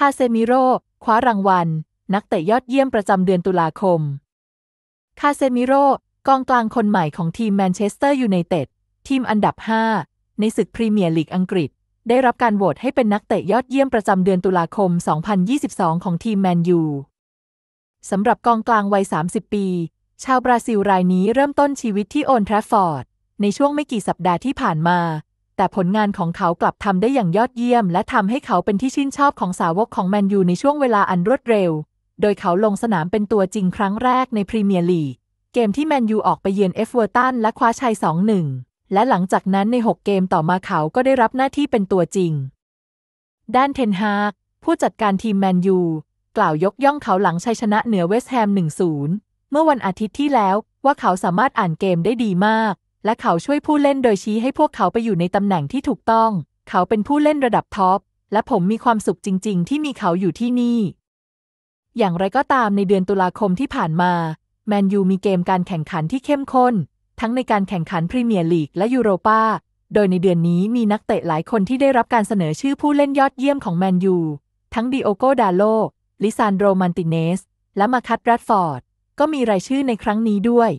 คาเซมิโร่คว้ารางวัล นักเตะยอดเยี่ยมประจำเดือนตุลาคม คาเซมิโร่กองกลางคนใหม่ของทีมแมนเชสเตอร์ยูไนเต็ด ทีมอันดับ 5 ในศึกพรีเมียร์ลีกอังกฤษ ได้รับการโหวตให้เป็นนักเตะยอดเยี่ยมประจำเดือนตุลาคม 2022 ของทีมแมนยูสำหรับกองกลางวัย 30 ปี ชาวบราซิลรายนี้เริ่มต้นชีวิตที่โอนทรฟอร์ด ในช่วงไม่กี่สัปดาห์ที่ผ่านมาแต่ผลงานของเขากลับทำได้อย่างยอดเยี่ยม และทำให้เขาเป็นที่ชื่นชอบของสาวกของแมนยูในช่วงเวลาอันรวดเร็ว โดยเขาลงสนามเป็นตัวจริงครั้งแรกในพรีเมียร์ลีกเกมที่แมนยูออกไปเยือนเอฟเวอร์ตันและคว้าชัย 2-1 และหลังจากนั้นใน 6 เกมต่อมาเขาก็ได้รับหน้าที่เป็นตัวจริง ด้านเทนฮาก ผู้จัดการทีมแมนยูกล่าวยกย่องเขาหลังชัยชนะเหนือเวสต์แฮม 1-0 เมื่อวันอาทิตย์ที่แล้วว่าเขาสามารถอ่านเกมได้ดีมากและเขาช่วยผู้เล่นโดยชี้ให้พวกเขาไปอยู่ในตำแหน่งที่ถูกต้อง เขาเป็นผู้เล่นระดับท็อป และผมมีความสุขจริง ๆ ที่มีเขาอยู่ที่นี่ อย่างไรก็ตามในเดือนตุลาคมที่ผ่านมาแมนยูมีเกมการแข่งขันที่เข้มข้น ทั้งในการแข่งขันพรีเมียร์ลีกและยูโรปาโดยในเดือนนี้มีนักเตะหลายคนที่ได้รับการเสนอชื่อผู้เล่นยอดเยี่ยมของแมนยู ทั้งดิโอโกดาโลลิซานโดมันติเนสและมาคัตรดฟอร์ด ก็มีรายชื่อในครั้งนี้ด้วย